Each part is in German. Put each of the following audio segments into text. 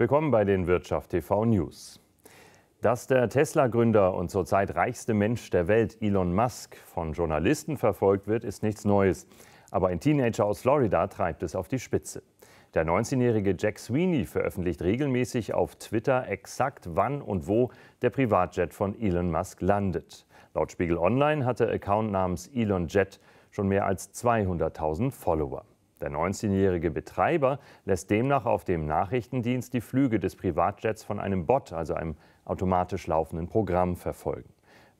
Willkommen bei den Wirtschaft TV News. Dass der Tesla-Gründer und zurzeit reichste Mensch der Welt, Elon Musk, von Journalisten verfolgt wird, ist nichts Neues. Aber ein Teenager aus Florida treibt es auf die Spitze. Der 19-jährige Jack Sweeney veröffentlicht regelmäßig auf Twitter exakt, wann und wo der Privatjet von Elon Musk landet. Laut Spiegel Online hat der Account namens Elon Jet schon mehr als 200.000 Follower. Der 19-jährige Betreiber lässt demnach auf dem Nachrichtendienst die Flüge des Privatjets von einem Bot, also einem automatisch laufenden Programm, verfolgen.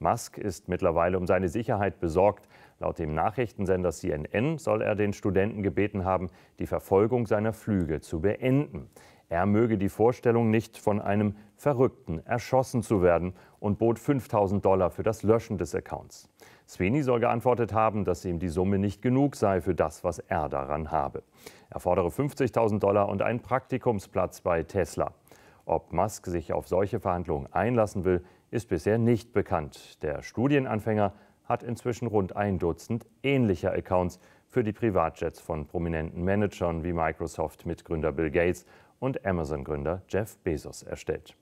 Musk ist mittlerweile um seine Sicherheit besorgt. Laut dem Nachrichtensender CNN soll er den Studenten gebeten haben, die Verfolgung seiner Flüge zu beenden. Er möge die Vorstellung nicht von einem Verrückten erschossen zu werden und bot 5000 Dollar für das Löschen des Accounts. Sweeney soll geantwortet haben, dass ihm die Summe nicht genug sei für das, was er daran habe. Er fordere 50.000 Dollar und einen Praktikumsplatz bei Tesla. Ob Musk sich auf solche Verhandlungen einlassen will, ist bisher nicht bekannt. Der Studienanfänger hat inzwischen rund ein Dutzend ähnlicher Accounts für die Privatjets von prominenten Managern wie Microsoft-Mitgründer Bill Gates und Amazon-Gründer Jeff Bezos erstellt.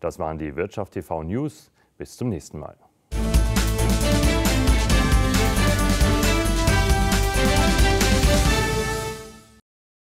Das waren die Wirtschaft TV News. Bis zum nächsten Mal.